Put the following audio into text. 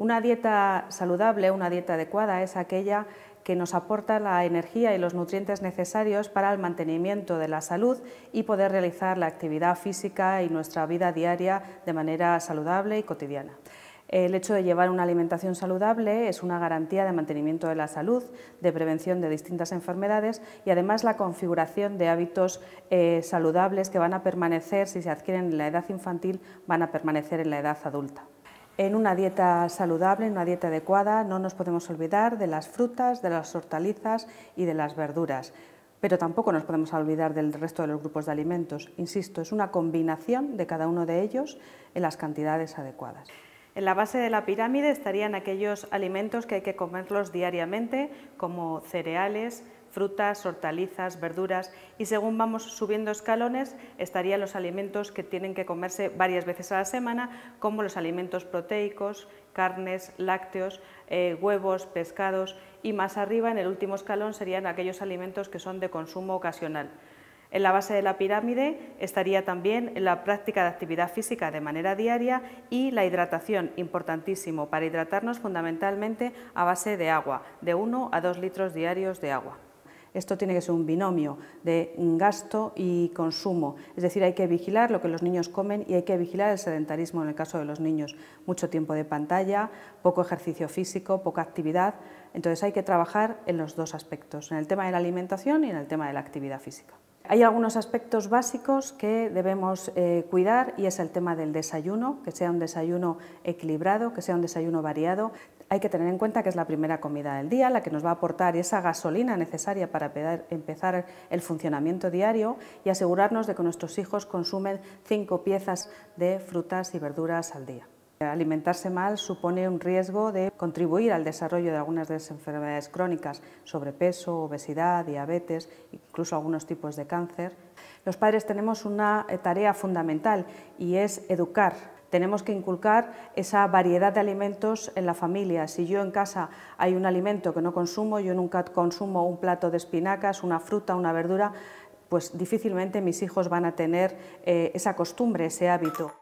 Una dieta saludable, una dieta adecuada, es aquella que nos aporta la energía y los nutrientes necesarios para el mantenimiento de la salud y poder realizar la actividad física y nuestra vida diaria de manera saludable y cotidiana. El hecho de llevar una alimentación saludable es una garantía de mantenimiento de la salud, de prevención de distintas enfermedades y además la configuración de hábitos eh, saludables que van a permanecer, si se adquieren en la edad infantil, van a permanecer en la edad adulta. En una dieta saludable, en una dieta adecuada, no nos podemos olvidar de las frutas, de las hortalizas y de las verduras pero tampoco nos podemos olvidar del resto de los grupos de alimentos. Insisto, es una combinación de cada uno de ellos en las cantidades adecuadas. En la base de la pirámide estarían aquellos alimentos que hay que comerlos diariamente, como cereales, frutas, hortalizas, verduras y según vamos subiendo escalones estarían los alimentos que tienen que comerse varias veces a la semana, como los alimentos proteicos, carnes, lácteos, eh, huevos, pescados y más arriba en el último escalón serían aquellos alimentos que son de consumo ocasional. En la base de la pirámide estaría también la práctica de actividad física de manera diaria y la hidratación, importantísimo, para hidratarnos fundamentalmente a base de agua, de 1 a 2 litros diarios de agua. Esto tiene que ser un binomio de gasto y consumo, es decir, hay que vigilar lo que los niños comen y hay que vigilar el sedentarismo en el caso de los niños. Mucho tiempo de pantalla, poco ejercicio físico, poca actividad, entonces hay que trabajar en los dos aspectos, en el tema de la alimentación y en el tema de la actividad física. Hay algunos aspectos básicos que debemos eh, cuidar y es el tema del desayuno, que sea un desayuno equilibrado, que sea un desayuno variado. Hay que tener en cuenta que es la primera comida del día, la que nos va a aportar esa gasolina necesaria para empezar el funcionamiento diario y asegurarnos de que nuestros hijos consumen cinco piezas de frutas y verduras al día. Alimentarse mal supone un riesgo de contribuir al desarrollo de algunas de las enfermedades crónicas, sobrepeso, obesidad, diabetes, incluso algunos tipos de cáncer. Los padres tenemos una eh, tarea fundamental y es educar. Tenemos que inculcar esa variedad de alimentos en la familia. Si yo en casa hay un alimento que no consumo, yo nunca consumo un plato de espinacas, una fruta, una verdura, pues difícilmente mis hijos van a tener eh, esa costumbre, ese hábito.